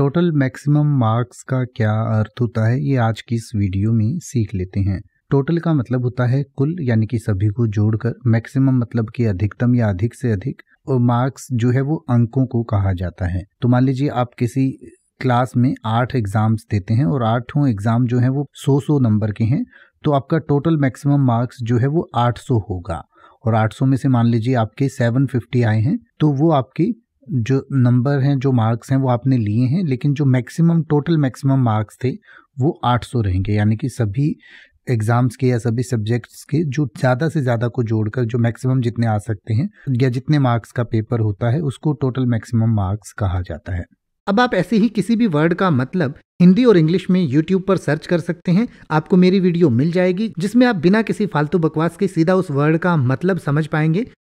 total maximum marks का क्या अर्थ होता है ये आज की इस वीडियो में सीख लेते हैं टोटल का मतलब होता है कुल यानी कि सभी को जोड़कर मैक्सिमम मतलब कि अधिकतम या अधिक से अधिक और मार्क्स जो है वो अंकों को कहा जाता है तो मान लीजिए आप किसी क्लास में आठ एग्जाम्स देते हैं और आठों एग्जाम जो है वो सौ सौ नंबर के हैं तो आपका टोटल मैक्सिमम मार्क्स जो है वो आठ होगा और 800 में से मान लीजिए आपके 750 आए हैं तो वो आपकी जो नंबर हैं जो मार्क्स हैं वो आपने लिए हैं लेकिन जो मैक्सिमम टोटल मैक्सिमम मार्क्स थे वो 800 रहेंगे यानी कि सभी एग्ज़ाम्स के या सभी सब्जेक्ट्स के जो ज़्यादा से ज़्यादा को जोड़कर जो मैक्सिमम जितने आ सकते हैं या जितने मार्क्स का पेपर होता है उसको टोटल मैक्सिमम मार्क्स कहा जाता है अब आप ऐसे ही किसी भी वर्ड का मतलब हिंदी और इंग्लिश में यूट्यूब पर सर्च कर सकते हैं आपको मेरी वीडियो मिल जाएगी जिसमें आप बिना किसी फालतू बकवास के सीधा उस वर्ड का मतलब समझ पाएंगे